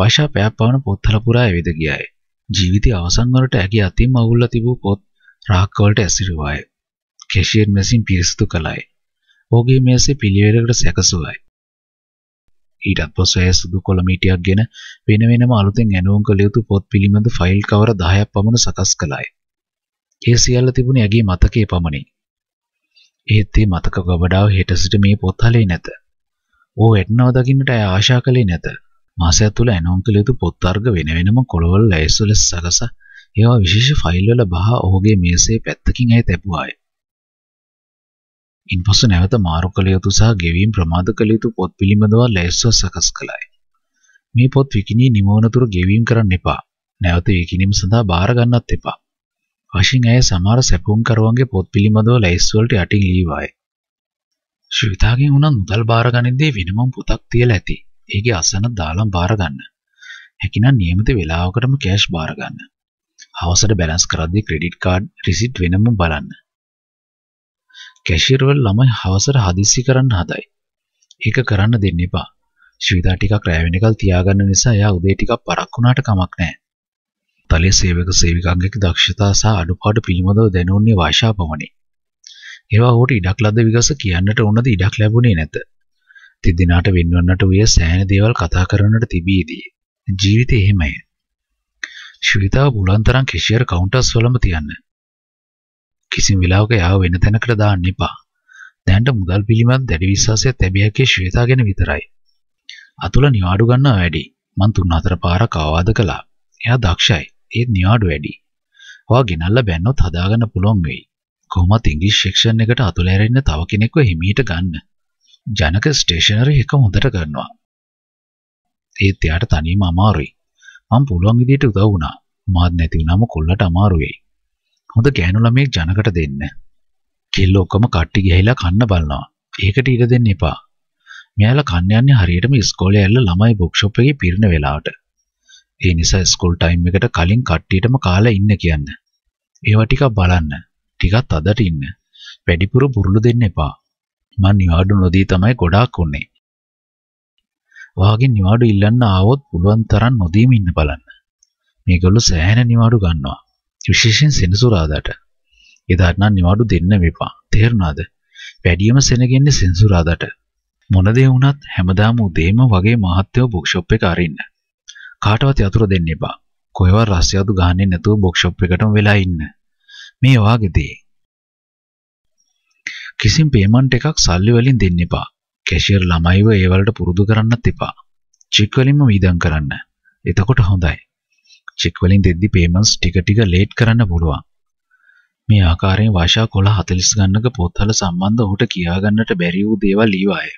වයිෂා පැයක් පවන පොත්හල පුරා ඇවිද ගියාය. ජීවිතය අවසන් වරට ඇගේ අතින් මගුල්ලා තිබූ පොත් රාක්කවලට ඇසිරුවාය. කැෂියර් මැසින් පිරිසිදු කළාය. ඔහුගේ මේසේ පිළිවෙලකට සැකසුවායි. ඊටත් පස්සේ සුදු කොළමීටියක් ගෙන වෙන වෙනම අලුතෙන් ඇණුම් කළ යුතු පොත් පිළිබඳ ෆයිල් කවර 10ක් පමණ සකස් කළායි. ඒ සියල්ල තිබුණේ ඇගේ මතකයේ පමණි. ඒත් ඒ මතක ගබඩාව හෙට සිට මේ පොත්හලේ නැත. ඕ එටනව දකින්නට ඇය ආශා කළේ නැත. මාසයක් තුළ ඇනවුම් කළ යුතු පොත් වර්ග වෙන වෙනම කොළවල ලෑස්ති ලෙස සකසා ඒවා විශේෂ ෆයිල් වල බහා ඔහුගේ මේසේ පැත්තකින් ඇය තැබුවාය. ඉන්පසු නැවත මාරු කළ යුතු සහ ගෙවීම් ප්‍රමාද කළ යුතු පොත් පිළිබඳව ලෑස්තිව සකස් කළාය. මේ පොත් විකිණී නිමවනතුරු ගෙවීම් කරන්න එපා. නැවත විකිණීම සඳහා බාර ගන්නත් එපා. වශයෙන් ඇය සමහර සැපුම්කරුවන්ගේ පොත් පිළිබඳව ලැයිස්වලට යටින් ලීවාය. ශ්‍රිවිතාගෙන් උනත් මුදල් බාර ගනිද්දී වෙනම පොතක් තියලා ඇති. ඒකේ අසන දාලම් බාර ගන්න. හැකිනම් નિયમિત වේලාවකටම කෑෂ් බාර ගන්න. හවසට බැලන්ස් කරද්දී ක්‍රෙඩිට් කාඩ් රිසිට් වෙනම බලන්න. කැෂියර්වල් ළමයි හවසට හදිස්සි කරන්න හදයි. ඒක කරන්න දෙන්න එපා. ශ්‍රීදා ටිකක් රැ වෙනකල් තියාගන්න නිසා එයා උදේ ටිකක් පරක් වුණාට කමක් නැහැ. තලයේ සේවක සේවිකාංගයක දක්ෂතා සහ අඩුපාඩු පිළිබඳව දැනුන්නේ වාෂා පමණි. ඒවා ඔහුට ඉඩක් ලද්ද විගස කියන්නට ඕනද ඉඩක් ලැබුණේ නැත. තිදිනාට වෙන්වන්නට වූ සෑහෙන දේවල් කතා කරන්නට තිබීදී. ජීවිතේ එහෙමයි. ශ්‍රීතාව බුලන් තරම් කෙෂියර් කවුන්ටර්ස් වලම තියන්න. කිසිම වෙලාවක යාව වෙන තැනකට දාන්න එපා. දැනට මුදල් පිළිබඳ දැඩි විශ්වාසයක් තිබිය හැකි ශ්‍රීතා ගැන විතරයි. අතුල නිවාඩු ගන්නවා වැඩි. මං තුන් හතර පාරක් අවවාද කළා. එයා දක්ෂයි. ඒත් නිවාඩු වැඩි. ඔයා ගෙනල්ලා බැන්නොත් හදාගන්න පුළුවන් වෙයි. කොහොමත් ඉංග්‍රීසි සෙක්ෂන් එකට අතුල ඇරෙන්න තව කෙනෙක්ව හිමීට ගන්න. ජනක ස්ටේෂනරි එක හොඳට කරනවා. ඒත් එයාට තනියම අමාරුයි. මම පුළුවන් විදිහට උදව් වුණා. මාත් නැති වුණාම කොල්ලට අමාරු වෙයි. හොඳ ගෑනු ළමයෙක් ජනකට දෙන්න. කෙල්ල ඔක්කොම කට්ටි ගහලා කන්න බලනවා. ඒකට ඉඩ දෙන්න එපා. මෙයාලා කන්න යන්නේ හරියටම ඉස්කෝලේ ඇල්ල ළමයි බුක් ෂොප් එකේ පිරින වෙලාවට. ඒ නිසා ස්කූල් ටයිම් එකට කලින් කට්ටියටම කාලා ඉන්න කියන්න. ඒවා ටිකක් බලන්න. ටිකක් අදට ඉන්න. වැඩිපුර පුරුදු දෙන්න එපා. මං නිවාඩු නොදී තමයි ගොඩාක් උන්නේ. වාගෙන් නිවාඩු ඉල්ලන්න ආවොත් පුළුවන් තරම් නොදීම ඉන්න බලන්න. මේගොල්ලෝ සෑහෙන නිවාඩු ගන්නවා. විශේෂයෙන් සෙනසුරාදාට. එදාට නම් නිවාඩු දෙන්න වෙපා. තේරුණාද? වැඩියම සෙනගෙන්නේ සෙනසුරාදාට. මොන දේ වුණත් හැමදාම උදේම වගේ මහත්යෝ බුක් ෂොප් එක අරින්න. කාටවත් යතුරු දෙන්න එපා. කොහෙවත් රස්යතු ගහන්නේ නැතුව බුක් ෂොප් එකටම වෙලා ඉන්න. මේ වාගේ දේ කිසිම පේමන්ට් එකක් සල්ලි වලින් දෙන්න එපා. කැෂියර් ළමයිව ඒ වලට පුරුදු කරන්නත් එපා. චෙක් වලින්ම වියදම් කරන්න. එතකොට හොඳයි. චෙක් වලින් දෙද්දි පේමන්ට්ස් ටික ටික ලේට් කරන්න පුළුවන්. මේ ආකාරයෙන් වාෂා 11:40 ගන්නක පොත්වල සම්බන්ධ ඔහුට කියා ගන්නට බැරි වූ දේවල් ඊවාය.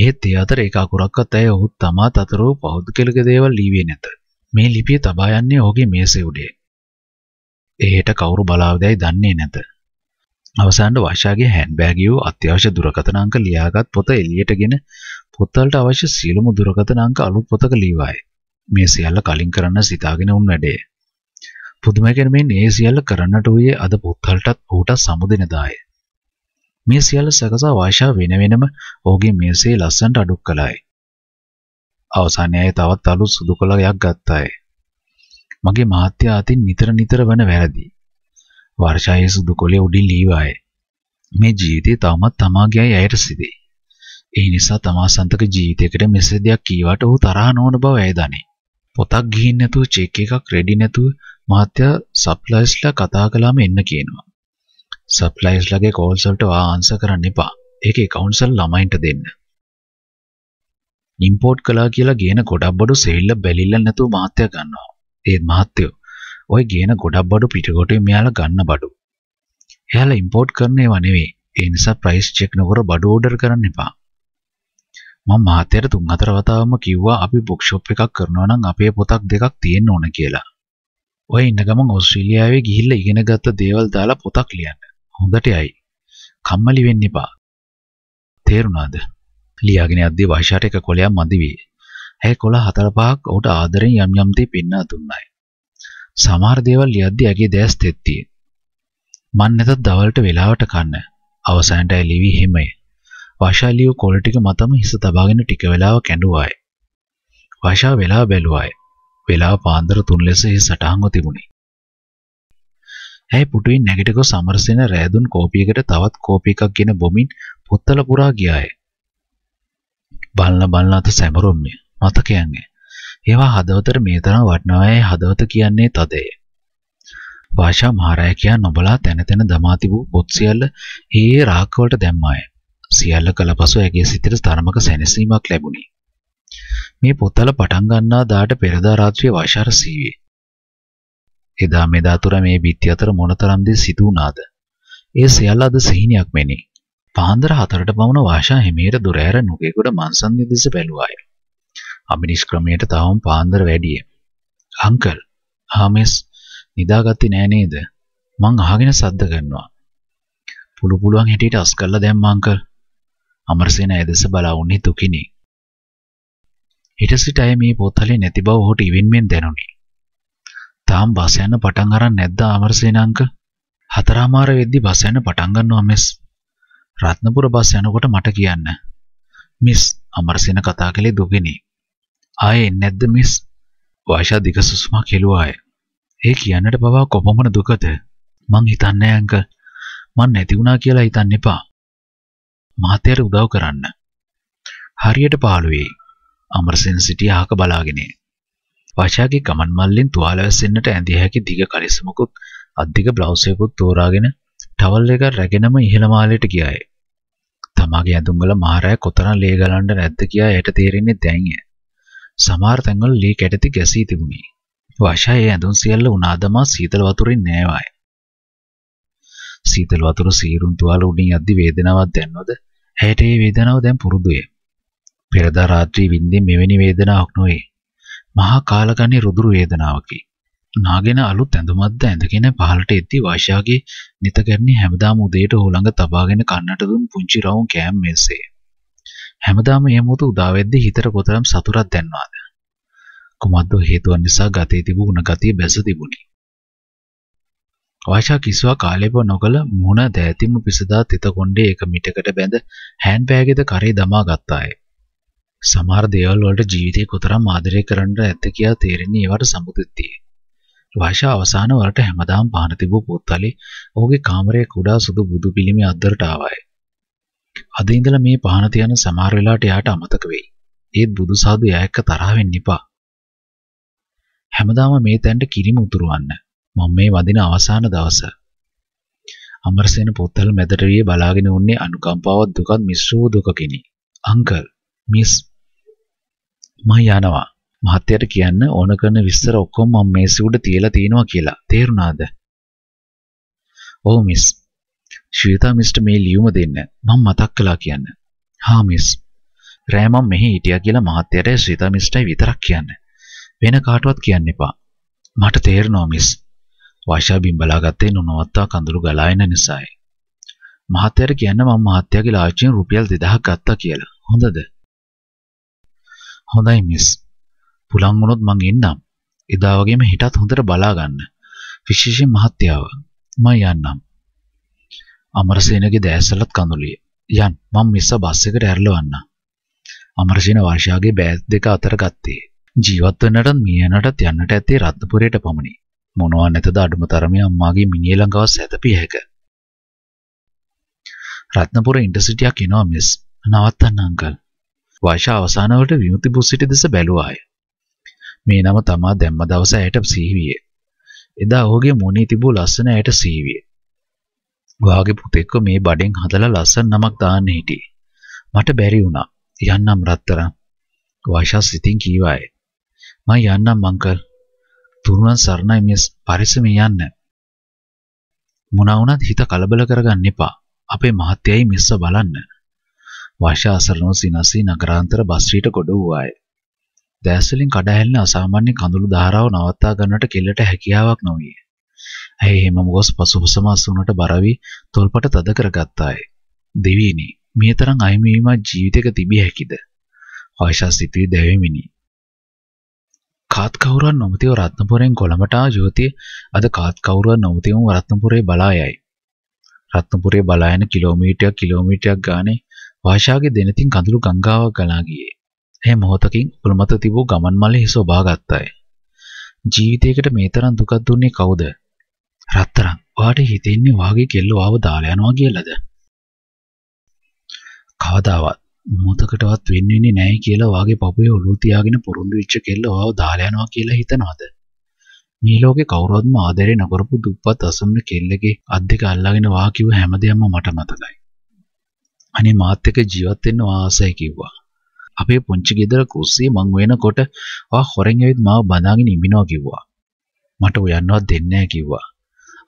එහෙත් ඒ අතර එක අකුරක්වත් ඇය ඔහු තමා තතරෝ පෞද්ගලික දේවල් ලිව්වේ නැත. මේ ලිපිය තබා යන්නේ ඔහුගේ මේසේ උඩේ. එහෙට කවුරු බලාවදැයි දන්නේ නැත. අවසානට වර්ෂාගේ හැන්ඩ්බෑගියෝ අත්‍යවශ්‍ය දුරකථන අංක ලියාගත් පොත එළියටගෙන පොත්වලට අවශ්‍ය සියලුම දුරකථන අංක අලුත් පොතක ලියවයි. මේ සියල්ල කලින් කරන්න සිතාගෙන උන් වැඩේ. පුදුමයකින් මේ ඒ සියල්ල කරන්නට වූයේ අද පොත්වලටත් ඌට සමුදිනදාය. මේ සියල්ල සකසා වාෂා වෙන වෙනම ඔහුගේ මේසේ ලස්සනට අඩුක් කළායි. අවසානයේ තවත් අලුත් සුදු කොළයක් ගත්තායි. මගේ මහත්යා අතින් නිතර නිතර වන වැරදි. වර්ෂායේ සුදු කොළේ උඩින් ලීව ආයේ. මේ ජීවිතේ තවමත් තමාගේ අය ඇයට සිදේ. ඒ නිසා තමා සන්තක ජීවිතයකට මෙසේ දෙයක් කීවට ඔහු තරහ නොවන බව ඇය දනී. පොතක් ගිහින් නැතුව චෙක් එකක් රෙඩි නැතුව මහත්තයා සප්ලයිස්ලා කතා කළාම එන්න කියනවා. සප්ලයිස්ලාගේ කෝල්ස් වලට ආන්සර් කරන්න එපා. ඒකේ කවුන්සල් ළමයින්ට දෙන්න. ඉම්පෝට් කළා කියලා ගේන ගොඩක් බඩු සෙවිල්ල බැලිල්ල නැතුව මහත්තයා ගන්නවා. ඒත් මහත්තයෝ ඔය ගේන ගොඩක් බඩු පිටකොටින් මෙයාලා ගන්න බඩු. එයාලා ඉම්පෝට් කරන ඒවා නෙවෙයි. ඒ නිසා ප්‍රයිස් චෙක් නොකර බඩු ඕඩර් කරන්න එපා. මම මහත්තයාට තුන් හතර වතාවම කිව්වා අපි බුක් ෂොප් එකක් කරනවා නම් අපේ පොතක් දෙකක් තියෙන්න ඕන කියලා. ඔය ඉන්න ගමන් ඕස්ට්‍රේලියාවේ ගිහිල්ලා ඉගෙන ගත්ත දේවල් දාලා පොතක් ලියන්න. හොඳට යයි. කම්මැලි වෙන්න එපා. තේරුණාද? ලියාගෙන යද්දී වයිෂාට එක කොලයක් මදි වී. ඇය කොළ හතර පහක් ඔහුට ආදරෙන් යම් යම් දේ පෙන්වා දුන්නයි. සමහර දේවල් ලියද්දි ඇගේ දැස් තෙත්තියි. මන් නැතත් දවල්ට වෙලාවට කන්න. අවසානට ඇ ලිවි හිමය. වශාලියෝ කොළ ටික මතම හිස තබාගෙන ටික වෙලාවක් කැඬුවාය. වශා වෙලා බැලුවාය. වෙලාව පාන්දර 3 ලෙස ඒ සටහන්ව තිබුණි. ඇය පුටුවෙන් නැගිට ගොස් සමරසෙන රෑදුන් කෝපියකට තවත් කෝපි එකක් ගෙන බොමින් පුත්තල පුරා ගියාය. බලන බලන අත සැමරුම්ය. මතකයන්ය. ඒවා හදවතට මේ තරම් වටනවායේ හදවත කියන්නේ තදය. වාෂා මහරයකයා නොබලා තැන තැන දමා තිබූ පොත් සියල්ල ඒ රාක්කවලට දැම්මාය. සියල්ල කළ පසු ඇගේ සිතට තරමක සැනසීමක් ලැබුණි. මේ පොතල පටන් ගන්නා දාට පෙරදා රාත්‍රියේ වශාර සීවේ. එදා මෙදා තුර මේ බිත්ති අතර මොනතරම් දේ සිදු වුණාද? ඒ සියල්ල අද සිහිනයක් මෙනි. පාන්දර හතරට පමණ වාෂා හිමීර දුර ඇර නුගේගොඩ මන්සන්දි දෙස බැලුවාය. අභිනිෂ්ක්‍රමයට තවම පාන්දර වැඩිය. අංකල්, ආමෙස් නිදාගත්තේ නෑ නේද? මං අහගෙන සද්ද කරනවා. පුළු පුළුවන් හැටියට අස් කරලා දැම්ම අංකල්. අමරසේන ඇදස බලා වුණේ දුකිනි. ඊට සිට ඇය මේ පොතලේ නැති බව ඔහුට ඉවෙන්මෙන් දැනුනි. තාම බස් යන්න පටන් අරන් නැද්ද අමරසේන අංකල්? හතරමාර වෙද්දි බස් යන්න පටන් ගන්නවා මිස්. රත්නපුර බස් යනකොට මට කියන්න. මිස් අමරසේන කතා කළේ දුකිනි. ආයේ නැද්ද මිස්? වාෂා දිග සුසුමක් හෙළුවාය. ඒ කියන්නට පවා කොපමණ දුකද? මං හිතන්නේ අංකල්. මං නැති වුණා කියලා හිතන්න එපා. මහත්තයාට උදව් කරන්න. හරියට පාළුවේ. අමරසෙන් සිටිය අහක බලාගෙන. වාෂාගේ ගමන් මල්ලෙන් තුවාල වැස්සෙන්නට ඇඳිය හැකි දිග කලිසමකුත් අධික බ්ලවුස් එකකුත් තෝරාගෙන ටවල් එක රැගෙනම ඉහළ මාලයට ගියාය. තමාගේ ඇඳුම් වල මාරය කොතරම් ලේ ගලන්න නැද්ද කියා එයට තේරෙන්නේ දැන් ඈ. සමහර තැන්වල ලී කැටති ගැසී තිබුණි. වෂා ඒ ඇඳුම් සියල්ල උනාදමා සීතල වතුරින් නෑවායි. සීතල වතුර සීරුම් තුවාල උඩින් යද්දි වේදනාවක් දැනනොද? ඇයට ඒ වේදනාව දැන් පුරුදුය. පෙරදා රාත්‍රී වින්දේ මෙවැනි වේදනාවක් නොවේ. මහා කාලකන්ණි රුදුරු වේදනාවකි. නාගෙන අලුත් ඇඳුමක්ද ඇඳගෙන පහළට එද්දී වාෂාගේ නිතගැරණි හැමදාම උදේට හොළඟ තබාගෙන කන්නට දුන් පුංචි රවුම් කෑම මේසේ. හැමදාම මේ මොහොත උදා වෙද්දී හිතට කොතරම් සතුටක් දැනනවාද? කුමද්ද හේතුවන් නිසා ගතේ තිබුණ ගතිය බැස තිබුණි. වාෂා කිසුවා කාලෙප නොකල මුණ දෑතිම පිසදා තිත කොණ්ඩේ එක මිටකට බැඳ හෑන්ඩ් බෑග් එකේ කරේ දමා ගත්තාය. සමහර දේවල් වලට ජීවිතේ කොතරම් ආදරය කරන්න ඇත්ද කියලා තේරෙන්නේ ඒවට සම්බන්ධිතියි. වාෂා අවසාන වරට හැමදාම පාන තිබූ පොත්තලේ ඔහුගේ කාමරයේ කුඩා සුදු බුදු පිළිමේ අද්දරට ආවාය. අද ඉඳලා මේ පහන තියන සමහර වෙලාවට එයාට අමතක වෙයි. ඒත් බුදු සාදු එයා එක්ක තරහ වෙන්න එපා. හැමදාම මේ තැනට කිරිම උතුරවන්න. මම මේ වදින අවසාන දවස. අමරසේන පොත්තල් මැදට වී බලාගෙන උන්නේ අනුකම්පාවත් දුකත් මිශ්‍ර වූ දුකකිනි. අංකල්, මිස් මම යනවා. මහත්තයට කියන්න ඕන කරන විස්තර ඔක්කොම මම මේසෙ උඩ තියලා තිනවා කියලා. තේරුණාද? ඔව් මිස් ශ්වේතා මිස්ට මේ ලියුම දෙන්න මම මතක් කළා කියන්න. හා මිස්. රෑ මම මෙහි හිටියා කියලා මහත්තයට ශ්‍රීතා මිස්ටයි විතරක් කියන්න. වෙන කාටවත් කියන්න එපා. මට තේරෙනවා මිස්. වාෂා බිම් බලාගත්තේ නොනවත්තා කඳුළු ගලා එන නිසායි. මහත්තයට කියන්න මම මහත්තයාගේ ලාච්චියෙන් රුපියල් 2000ක් ගත්තා කියලා. හොඳද? හොඳයි මිස්. පුළුවන් වුණොත් මං එන්නම්. එදා වගේම හිටත් හොඳට බලා ගන්න. විශේෂයෙන් මහත්තයාව. මම යන්නම්. අමරසේනගේ දැහැසලත් කඳුලිය. යන් මං මිස්ස බස් එකට ඇරලවන්න. අමරසේන වර්ෂාගේ බෑග් දෙක අතර ගත්තේ. ජීවත් වෙන්නටත් මියනටත් යන්නට ඇත්තේ රත්නපුරයට පමණි. මොනවා නැතද අඩුම තරමේ අම්මාගේ මිනිහ ළඟව සැතපිය හැක. රත්නපුර ඉන්ටර්සිටියක් එනවා මිස්. නවත්තන්න අංකල්. වර්ෂා අවසානවලට විමුති බස් සිටි දෙස බැලුවාය. මේ නම තමා දැම්ම දවස ඇයට සීවියේ. එදා ඔහුගේ මොණේ තිබූ ලස්සන ඇයට සීවියේ. වාගේ පුතෙක්ව මේ බඩෙන් හදලා ලස්සන නමක් දාන්න හිටියේ. මට බැරි වුණා. යන්නම් රත්තරන්. වාෂා සිතින් කීවාය. මම යන්නම් අංකල්. තුරුණන් සරණයි මිස් පරිස්සමෙන් යන්න. මොනවා වුණත් හිත කලබල කරගන්න එපා. අපේ මහත්තයයි මිස්ස බලන්න. වාෂා අසරණව සිනසී නගරාන්තර බස්රියට ගොඩ වූවාය. දැසලින් කඩහැලෙන අසාමාන්‍ය කඳුළු ධාරාව නවත්තා ගන්නට කෙල්ලට හැකියාවක් නොවිය. ඇය එහෙමම ගොස් පසුපස මාස වුණට බර වී තොල්පට තද කරගත්තාය. දෙවියනි, මේ තරම් අහිමිවීමක් ජීවිතයක තිබිය හැකිද? ආයිෂා සිතුවේ දැවෙමිනි. කාත් කවුරුන් නොමැතිව රත්නපුරෙන් කොළඹට ආ ජෝතිය අද කාත් කවුරුන් නොමැතිවම රත්නපුරේ බලා යයි. රත්නපුරේ බලා යන කිලෝමීටරයක් කිලෝමීටරයක් ගානේ වාෂාගේ දෙනතින් කඳුළු ගංගාවක් ගලා ගියේ. එහේ මොහොතකින් උල්මත තිබූ ගමන් මලේ හිස ඔබා ගත්තාය. ජීවිතයකට මේ තරම් දුකක් දුන්නේ කවුද? රත්තරන් ඔයාට හිතෙන්නේ ඔයාගේ කෙල්ලෝ ආව දාලා යනවා කියලාද? කවදාවත් මොහොතකටවත් වෙන් වෙන්නේ නැහැ කියලා ඔයාගේ පපුවේ ඔලුව තියාගෙන පොරොන්දු වෙච්ච කෙල්ලෝ ආව දාලා යනවා කියලා හිතනවද? මේ ලෝකේ කවුරුවත්ම ආදරේ නොකරපු දුප්පත් අසමන කෙල්ලගේ අත් දෙක අල්ලගෙන වා කිව්ව හැමදේම මට මතකයි. අනේ මාත් එක්ක ජීවත් වෙන්න ආසයි කිව්වා. අපේ පුංචි ගෙදර කුස්සියේ මං වෙනකොට ඔයා හොරෙන් ඇවිත් මාව බඳාගෙන ඉමිනවා කිව්වා. මට උයන්නවත් දෙන්නේ නැහැ කිව්වා.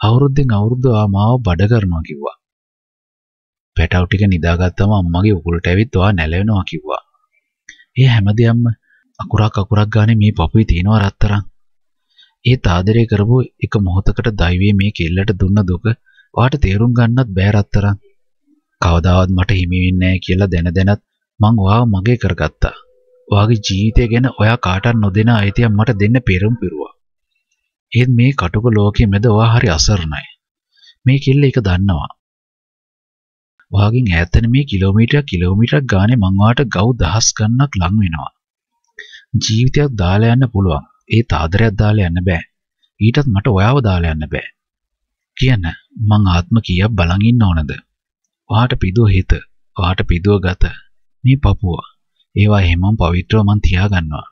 අවුරුද්දෙන් අවුරුද්ද මාව බඩ කරනවා කිව්වා. පැටවු ටික නිදාගත්තම අම්මගේ උකුලට ඇවිත් ඔයා නැලවෙනවා කිව්වා. ඒ හැමදේම අකුරක් අකුරක් ගානේ මේ පපුවේ තියෙනවා රත්තරන්. ඒ තාදරය කරපු එක මොහොතකට දෛවයේ මේ කෙල්ලට දුන්න දුක ඔයාට තේරුම් ගන්නත් බෑ රත්තරන්. කවදාවත් මට හිමි වෙන්නේ නැහැ කියලා දැන දැනත් මං ඔයාව මගේ කරගත්තා. ඔයාගේ ජීවිතය ගැන ඔයා කාටවත් නොදෙන අයිතියක් මට දෙන්න පෙරම් පිරුවා. ඒත් මේ කටුක ලෝකයේ මැද ඔයා හරි අසරණයි. මේ කෙල්ල ඒක දන්නවා. ඔයාගෙන් ඈතන මේ කිලෝමීටරයක් කිලෝමීටරයක් ගානේ මං ඔයාට ගව් දහස් ගණනක් ලං වෙනවා. ජීවිතයක් දාලා යන්න පුළුවන්. ඒ තාදරයක් දාලා යන්න බෑ. ඊටත් මට ඔයාව දාලා යන්න බෑ. කියන්න මං ආත්ම කීයක් බලන් ඉන්න ඕනද? ඔයාට පිදුව හිත, ඔයාට පිදුව ගත. මේ පපුව. ඒවා එහෙමම පවිත්‍රව මං තියාගන්නවා.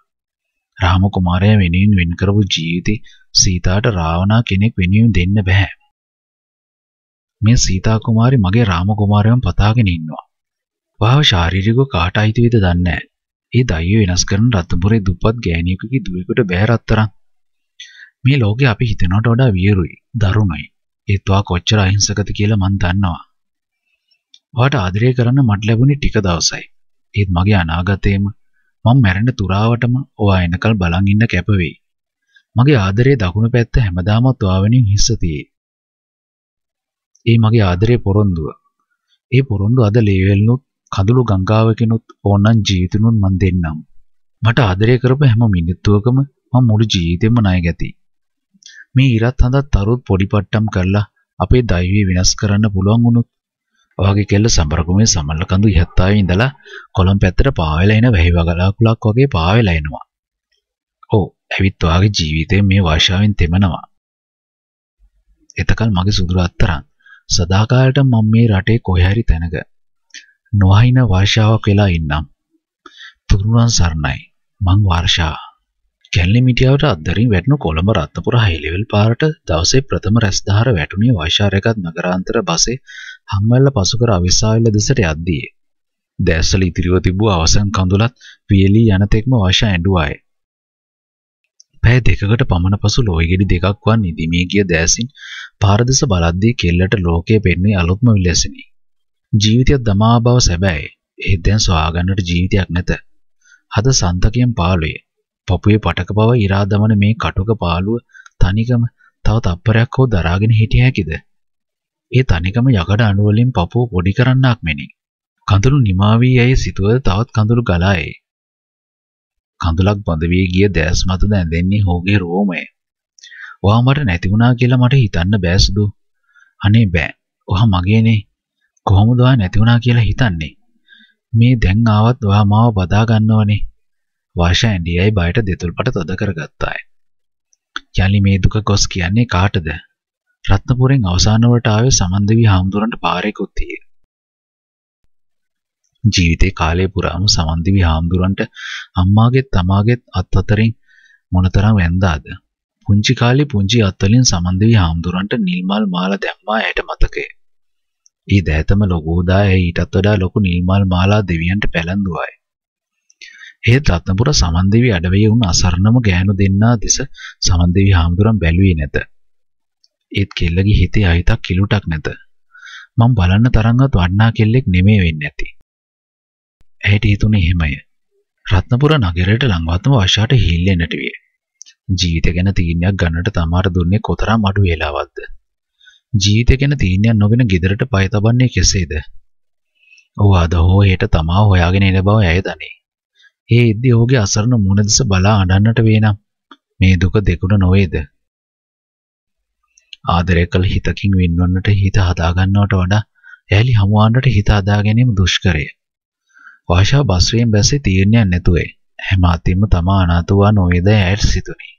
රාම කුමාරයා වෙනුවෙන් වෙන් කරපු ජීවිතේ සීතාට රාවණා කෙනෙක් වෙනුවෙන් දෙන්න බෑ. මේ සීතා කුමාරි මගේ රාම කුමාරයන් පතාගෙන ඉන්නවා. වාව ශාරීරිකව කාට අයිතිද දන්නේ නැහැ. ඒ දයිය වෙනස් කරන රත්නපුරේ දුප්පත් ගෑණියෙකුගේ දුවෙකුට බෑ රත්තරන්. මේ ලෝකේ අපි හිතනවට වඩා වියරුයි, දරුණුයි. ඒත් වා කොච්චර අහිංසකද කියලා මන් දන්නවා. ඔයාට ආදරය කරන්න මට ලැබුණේ ටික දවසයි. ඒත් මගේ අනාගතේම මම මැරෙන්න තුරාවටම ඔයා එනකල් බලන් ඉන්න කැප වෙයි. මගේ ආදරයේ දකුණු පැත්ත හැමදාමත් වාවෙනින් හිස්සතියේ. ඒ මගේ ආදරයේ පොරොන්දුව. ඒ පොරොන්දු අද ලේවෙල්නුත් කඳුළු ගංගාවකිනුත් ඕනනම් ජීවිතනුත් මන් දෙන්නම්. මට ආදරය කරපු හැම මිනිත්තුවකම මම මුළු ජීවිතෙම ණය ගැති. මේ ඉරත් හඳත් තරුත් පොඩි පට්ටම් කරලා අපේ දෛවය වෙනස් කරන්න පුළුවන් වුණොත් ඔයාගේ කෙල්ල සම්බරගමේ සමල්ල කඳු ඉහත්තාවේ ඉඳලා කොළඹ පැත්තට පාවෙලා එන වැහිවගලාකුලක් වගේ පාවෙලා එනවා. ඇවිත් ඔයාගේ ජීවිතේ මේ වාශාවෙන් තෙමනවා. එතකල් මගේ සුදුර අත්තරන් සදාකාලට මම මේ රටේ කොහේ හරි තැනක නොහින වාශාවක් වෙලා ඉන්නම්. තුරුණන් සරණයි. මං වර්ෂා. කැලණි මිටියාවට අද්දරින් වැටුණු කොළඹ රත්නපුර හයි ලෙවල් පාරට දවසේ ප්‍රථම රැස්දහර වැටුණේ වෛශාරයකත් නගරාන්තර බසේ හම්වැල්ල පසුකර අවිස්සාවිල්ල දෙසට යද්දී. දැස්සල ඉතිරිව තිබූ අවසන් කඳුලත් වියලී යනතෙක්ම වශා ඇඬුවායේ. පැය දෙකකට පමණ පසු ලෝයිගෙඩි දෙකක් වන් නිදිමී ගිය දෑසින් පාරදෙස බලද්දී කෙල්ලට ලෝකය පෙන්වී අලුත්ම විලසිනි. ජීවිතයක් දමා බව සැබෑයි. එහෙත් දැන් සොයාගන්නට ජීවිතයක් නැත. හද සන්තකයෙන් පාළුවේ. පපුවේ පටක බව ඉරා දමන මේ කටුක පාළුව තනිකම තව තප්පරයක් හෝ දරාගෙන හිටිය හැකිද? ඒ තනිකම යකඩ අණු වලින් පපුව පොඩි කරන්නක් මෙනි. කඳුළු නිමා වී යයි සිතුවද තවත් කඳුළු ගලායේ. කඳුලක් බඳ වී ගිය දැස් මත දැඳෙන්නේ ඔහුගේ රෝමය. ඔහා මට නැති වුණා කියලා මට හිතන්න බෑ සුදු. අනේ බෑ. ඔහා මගේනේ. කොහොමද ඔයා නැති වුණා කියලා හිතන්නේ? මේ දැන් ආවත් ඔයා මාව බදා ගන්නවනේ. වාෂා ඇන්ඩියයි බයට දෙතුල්පට තද කරගත්තාය. යලි මේ දුක ගොස් කියන්නේ කාටද? රත්නපුරෙන් අවසාන වලට ආවේ සමන්දවි හාමුදුරන්ට පාරේකුත් තියෙයි. ජීවිතේ කාලය පුරාම සමන්දිවි හාමුදුරන්ට අම්මාගෙත් තමාගෙත් අත් අතරින් මොනතරම් වැන්දාද පුංචි කාලේ පුංචි අත්වලින් සමන්දවි හාමුදුරන්ට නිල්මල් මාල දැම්මා ඇයට මතකය. ඒ දෑතම ලොකෝදා ඇය ඊටත් වඩා ලොකු නිල්මල් මාලා දෙවියන්ට පැළඳුවාය. එහෙත් රත්නපුර සමන්දේවි අඩවියේ වුණ අසරණම ගෑනු දෙන්නා දෙස සමන්දේවි හාමුදුරන් බැලුවේ නැත. ඒත් කෙල්ලගේ හිතේ අහිතක් කිලුටක් නැත. මම බලන්න තරම්වත් වඩනා කෙල්ලෙක් නෙමෙයි වෙන්නේ නැති. ඇයට හිතුනේ එහෙමය. රත්නපුර නගරයට ලංවත්ම වර්ෂාට හිල්ලෙන්නට විය. ජීවිත ගැන තීන්යක් ගන්නට තමාට දුන්නේ කොතරම් අඩු වේලාවක්ද? ජීවිත ගැන තීන්යක් නොගෙන ගෙදරට පය තබන්නේ කෙසේද? ඔහු අද හෝ හෙට තමා හොයාගෙන එන බව ඇය දනී. ඒ ඉද්දී ඔහුගේ අසරණ මුණ දිස බලා අඬන්නට වේනම් මේ දුක දෙකුණ නොවේද? ආදරය කළ හිතකින් වින්වන්නට හිත හදාගන්නවට වඩා ඇලි හමුවන්නට හිත හදා ගැනීම දුෂ්කරය. වාෂා බස්රියෙන් බැසේ තීරණයක් නැතුවයි. හැම අතින්ම තමා අනාථ වූවා නොවේදයි ඇයට සිතුනි.